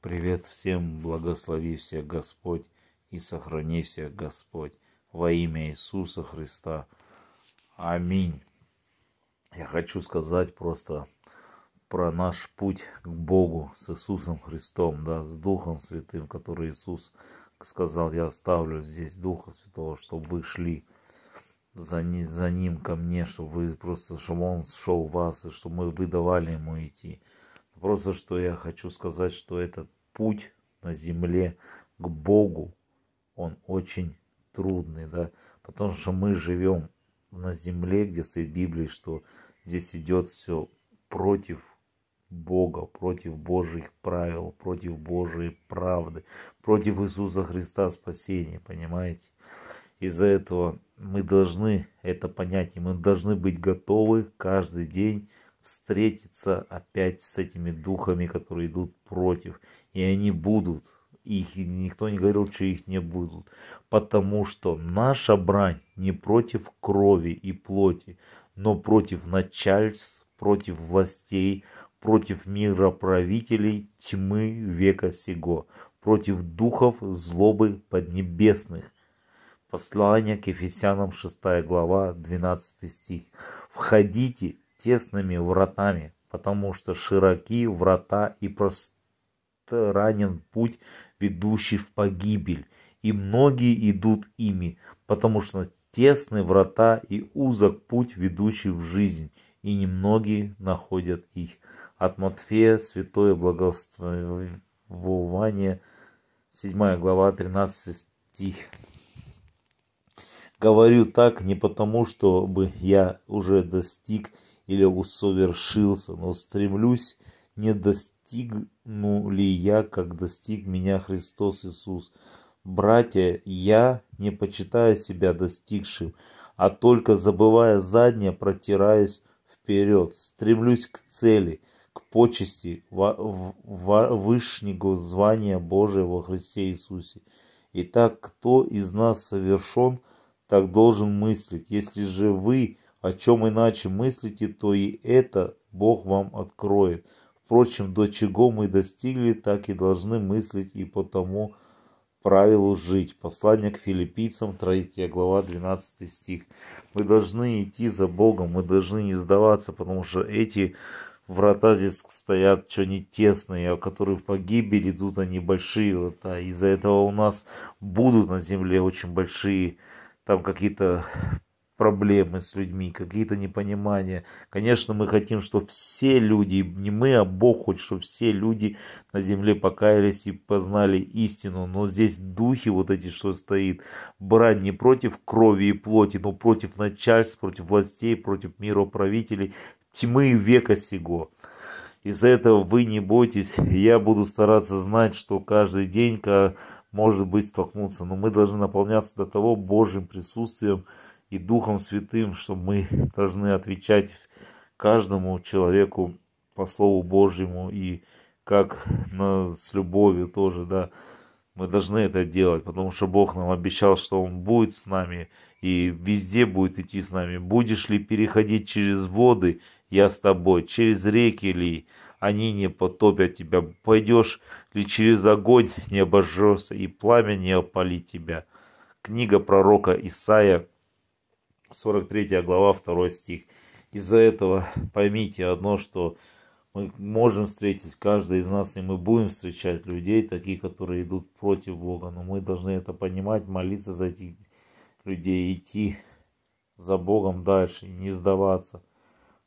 Привет всем, благослови всех Господь и сохрани всех Господь. Во имя Иисуса Христа. Аминь. Я хочу сказать просто про наш путь к Богу с Иисусом Христом, да, с Духом Святым, который Иисус сказал, я оставлю здесь Духа Святого, чтобы вы шли за, ним, за Ним ко мне, чтобы вы просто, чтобы Он шел вас, и чтобы мы выдавали Ему идти. Просто что я хочу сказать, что этот путь на земле к Богу, он очень трудный, да, потому что мы живем на земле, где стоит Библия, что здесь идет все против Бога, против Божьих правил, против Божьей правды, против Иисуса Христа спасения, понимаете? Из-за этого мы должны это понять, и мы должны быть готовы каждый день встретиться опять с этими духами, которые идут против. И они будут. Их никто не говорил, что их не будут. Потому что наша брань не против крови и плоти, но против начальств, против властей, против мироправителей тьмы века сего, против духов злобы поднебесных. Послание к Ефесянам 6 глава 12 стих. Входите тесными вратами, потому что широки врата и пространен путь, ведущий в погибель, и многие идут ими, потому что тесны врата и узок путь, ведущий в жизнь, и немногие находят их. От Матфея Святое Благословение, 7 глава, 13 стих. Говорю так не потому, чтобы я уже достиг или усовершился, но стремлюсь, не достигну ли я, как достиг меня Христос Иисус. Братья, я не почитая себя достигшим, а только забывая заднее, протираюсь вперед, стремлюсь к цели, к почести в во, вышнего звания Божия во Христе Иисусе. Итак, кто из нас совершен, так должен мыслить. Если же вы – о чем иначе мыслите, то и это Бог вам откроет. Впрочем, до чего мы достигли, так и должны мыслить и по тому правилу жить. Послание к филиппийцам, 3 глава, 12 стих. Мы должны идти за Богом, мы должны не сдаваться, потому что эти врата здесь стоят, что не тесные, а которые в погибели идут, они большие вот. А Из-за этого у нас будут на земле очень большие там какие-то проблемы с людьми, какие-то непонимания. Конечно, мы хотим, чтобы все люди, не мы, а Бог хочет, чтобы все люди на земле покаялись и познали истину. Но здесь духи вот эти, что стоит, брань не против крови и плоти, но против начальств, против властей, против мироправителей, тьмы века сего. Из-за этого вы не бойтесь, я буду стараться знать, что каждый день может быть столкнуться, но мы должны наполняться до того Божьим присутствием, и Духом Святым, что мы должны отвечать каждому человеку по Слову Божьему и как на, с любовью тоже, да, мы должны это делать, потому что Бог нам обещал, что Он будет с нами и везде будет идти с нами. Будешь ли переходить через воды, я с тобой, через реки ли, они не потопят тебя. Пойдешь ли через огонь, не обожжешься, и пламя не опалит тебя. Книга пророка Исаия, 43 глава, 2 стих. Из-за этого поймите одно, что мы можем встретить, каждый из нас, и мы будем встречать людей, такие, которые идут против Бога. Но мы должны это понимать, молиться за этих людей, идти за Богом дальше не сдаваться.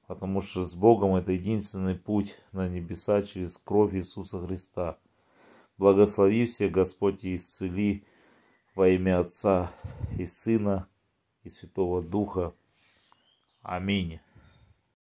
Потому что с Богом это единственный путь на небеса через кровь Иисуса Христа. Благослови всех, Господь, и исцели во имя Отца и Сына и Святого Духа. Аминь.